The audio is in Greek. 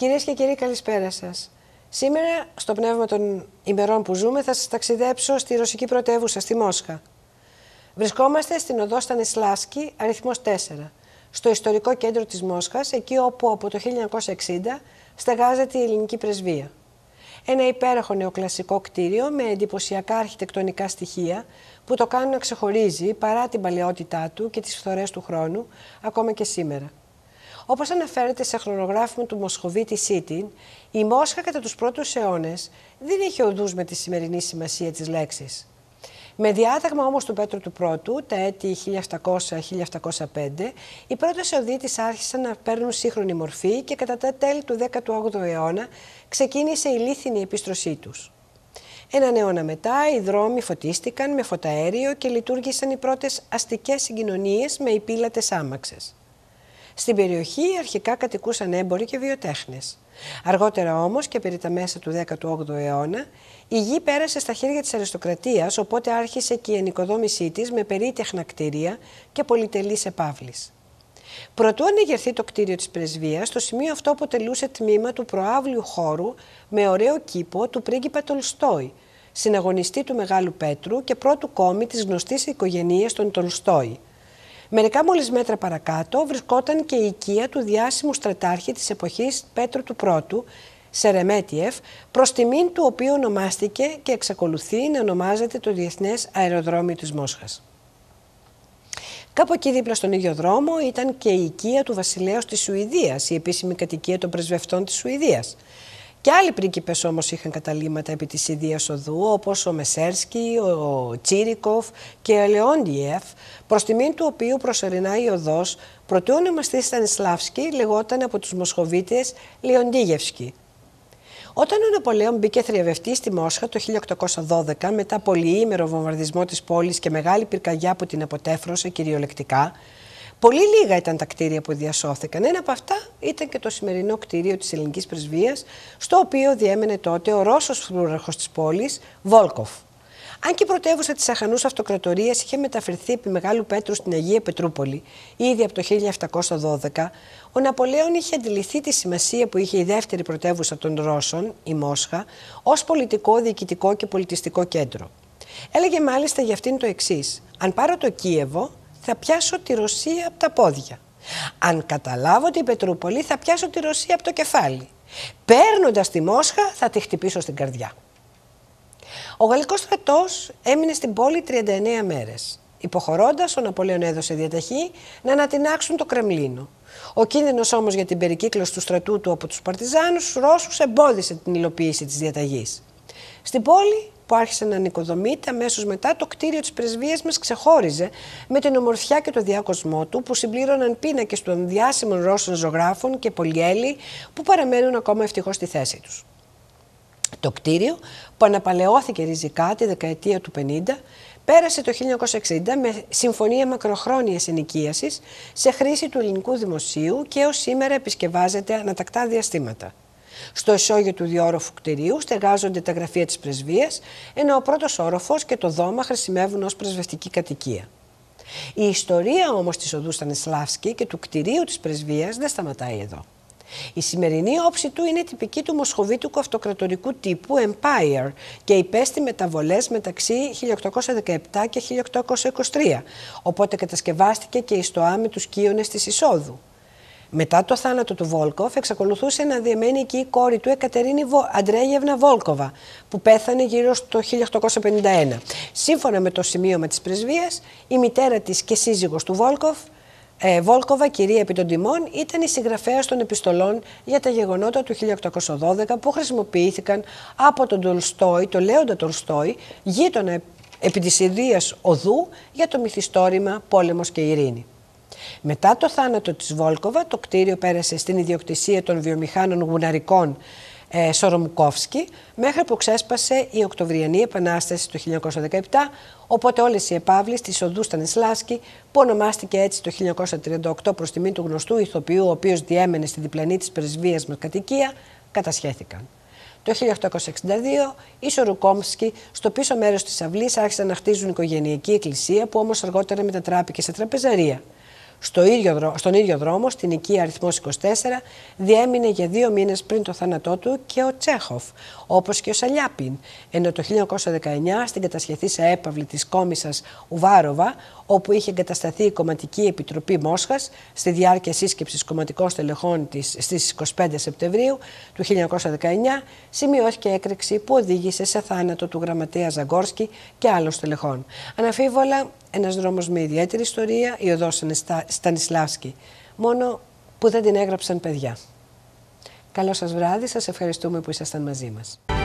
Κυρίες και κύριοι, καλησπέρα σας. Σήμερα, στο πνεύμα των ημερών που ζούμε, θα σας ταξιδέψω στη ρωσική πρωτεύουσα, στη Μόσχα. Βρισκόμαστε στην οδό Στανισλάσκη, αριθμός 4, στο ιστορικό κέντρο της Μόσχας, εκεί όπου από το 1960 στεγάζεται η ελληνική πρεσβεία. Ένα υπέροχο νεοκλασικό κτίριο με εντυπωσιακά αρχιτεκτονικά στοιχεία που το κάνουν να ξεχωρίζει παρά την παλαιότητά του και τις φθορές του χρόνου, ακόμα και σήμερα. Όπως αναφέρεται σε χρονογράφημα του Μοσχοβίτη Σίτιν, η Μόσχα κατά τους πρώτους αιώνες δεν είχε οδούς με τη σημερινή σημασία της λέξης. Με διάταγμα όμως του Πέτρου του Πρώτου, τα έτη 1700-1705, οι πρώτες της άρχισαν να παίρνουν σύγχρονη μορφή και κατά τα τέλη του 18ου αιώνα ξεκίνησε η λίθινη επιστροσή τους. Έναν αιώνα μετά οι δρόμοι φωτίστηκαν με φωταέριο και λειτουργήσαν οι πρώτες αστικές συγκοινωνίες με υπήλατες άμαξες. Στην περιοχή αρχικά κατοικούσαν έμποροι και βιοτέχνες. Αργότερα όμως και περί τα μέσα του 18ου αιώνα η γη πέρασε στα χέρια της αριστοκρατίας οπότε άρχισε και η ενοικοδόμησή της με περίτεχνα κτίρια και πολυτελείς επαύλεις. Προτού ανεγερθεί το κτίριο της πρεσβείας, το σημείο αυτό αποτελούσε τμήμα του προάβλιου χώρου με ωραίο κήπο του πρίγκιπα Τολστόη, συναγωνιστή του Μεγάλου Πέτρου και πρώτου κόμη της γνωστής οικογένειας των Τολστόη, Μερικά μόλις μέτρα παρακάτω βρισκόταν και η οικία του διάσημου στρατάρχη της εποχής Πέτρου του Πρώτου, Σερεμέτιεφ, προς τιμήν του οποίου ονομάστηκε και εξακολουθεί να ονομάζεται το Διεθνές Αεροδρόμιο της Μόσχας. Κάπου εκεί δίπλα στον ίδιο δρόμο ήταν και η οικία του βασιλέως της Σουηδίας, η επίσημη κατοικία των πρεσβευτών της Σουηδίας. Και άλλοι πρίγκιπες όμως είχαν καταλήμματα επί της ίδιας οδού, όπως ο Μεσέρσκι, ο Τσίρικοφ και ο Λεόντιεφ, προς τιμήν του οποίου προσωρινά η οδός, πρωτού ονομαστή Στανισλάβσκι, λεγόταν από τους Μοσχοβίτες Λεοντίγευσκι. Όταν ο Ναπολέον μπήκε θριαβευτή στη Μόσχα το 1812 μετά πολυήμερο βομβαρδισμό της πόλης και μεγάλη πυρκαγιά που την αποτέφρωσε κυριολεκτικά, Πολύ λίγα ήταν τα κτίρια που διασώθηκαν. Ένα από αυτά ήταν και το σημερινό κτίριο της Ελληνικής Πρεσβείας, στο οποίο διέμενε τότε ο Ρώσος φρούραρχο της πόλης, Βόλκοφ. Αν και η πρωτεύουσα της Αχανούς Αυτοκρατορίας είχε μεταφερθεί επί Μεγάλου Πέτρου στην Αγία Πετρούπολη ήδη από το 1712, ο Ναπολέον είχε αντιληφθεί τη σημασία που είχε η δεύτερη πρωτεύουσα των Ρώσων, η Μόσχα, ως πολιτικό, διοικητικό και πολιτιστικό κέντρο. Έλεγε μάλιστα για αυτήν το εξής: Αν πάρω το Κίεβο, θα πιάσω τη Ρωσία από τα πόδια. Αν καταλάβω την Πετρούπολη θα πιάσω τη Ρωσία από το κεφάλι. Παίρνοντας τη Μόσχα θα τη χτυπήσω στην καρδιά. Ο γαλλικός στρατός έμεινε στην πόλη 39 μέρες. Υποχωρώντας, ο Ναπολέον έδωσε διαταχή να ανατινάξουν το Κρεμλίνο. Ο κίνδυνος όμως για την περικύκλωση του στρατού του από τους Παρτιζάνους, τους Ρώσους εμπόδισε την υλοποίηση της διαταγής. Στην πόλη που άρχισε να νοικοδομείται. Αμέσως μετά το κτίριο της πρεσβείας μας ξεχώριζε με την ομορφιά και το διάκοσμό του που συμπλήρωναν πίνακες των διάσημων Ρώσων ζωγράφων και πολυέλη που παραμένουν ακόμα ευτυχώς στη θέση τους. Το κτίριο που αναπαλαιώθηκε ριζικά τη δεκαετία του 50 πέρασε το 1960 με συμφωνία μακροχρόνιας ενοικίασης σε χρήση του ελληνικού δημοσίου και ως σήμερα επισκευάζεται ανατακτά διαστήματα. Στο ισόγειο του διόροφου κτηρίου στεγάζονται τα γραφεία της πρεσβείας, ενώ ο πρώτος όροφος και το δώμα χρησιμεύουν ως πρεσβευτική κατοικία. Η ιστορία όμως της οδού Στανισλάφσκη και του κτηρίου της πρεσβείας δεν σταματάει εδώ. Η σημερινή όψη του είναι τυπική του μοσχοβίτικου αυτοκρατορικού τύπου Empire και υπέστη μεταβολές μεταξύ 1817 και 1823, οπότε κατασκευάστηκε και η στοά με τους κύονες της εισόδου. Μετά το θάνατο του Βόλκοφ, εξακολουθούσε να διαμένει εκεί η κόρη του Εκατερίνη Αντρέγευνα Βόλκοβα, που πέθανε γύρω στο 1851. Σύμφωνα με το σημείωμα τη πρεσβεία, η μητέρα της και σύζυγος του Βόλκοφ, ε, Βόλκοβα, κυρία επί των τιμών, ήταν η συγγραφέας των επιστολών για τα γεγονότα του 1812 που χρησιμοποιήθηκαν από τον τον Λέοντα Τολστόη, γείτονα επί της οδού για το μυθιστόρημα «Πόλεμος και ειρήνη». Μετά το θάνατο της Βόλκοβα, το κτίριο πέρασε στην ιδιοκτησία των βιομηχάνων γουναρικών ε, Σορομουκόφσκι, μέχρι που ξέσπασε η Οκτωβριανή Επανάσταση το 1917, οπότε όλες οι επαύλεις της οδού Στανισλάσκη, που ονομάστηκε έτσι το 1938 προς τιμή του γνωστού ηθοποιού, ο οποίος διέμενε στη διπλανή της πρεσβείας με κατοικία, κατασχέθηκαν. Το 1862 οι Σορουκόμσκι στο πίσω μέρος της αυλής άρχισαν να χτίζουν οικογενειακή εκκλησία που όμως αργότερα μετατράπηκε σε τραπεζαρία στο ίδιο, στον ίδιο δρόμο, στην οικία Αριθμός 24, διέμεινε για δύο μήνες πριν το θάνατό του και ο Τσέχοφ, όπως και ο Σαλιάπιν, ενώ το 1919 στην σε έπαυλη της Κόμισας Ουβάροβα, όπου είχε εγκατασταθεί η Κομματική Επιτροπή Μόσχας στη διάρκεια σύσκεψης κομματικών στελεχών της στις 25 Σεπτεμβρίου του 1919, σημειώθηκε έκρηξη που οδήγησε σε θάνατο του γραμματέα Ζαγκόρσκι και άλλων στελεχών. Αναφίβολα, ένας δρόμος με ιδιαίτερη ιστορία, η οδός Στανισλάσκη. Μόνο που δεν την έγραψαν παιδιά. Καλό σας βράδυ, σας ευχαριστούμε που ήσασταν μαζί μας.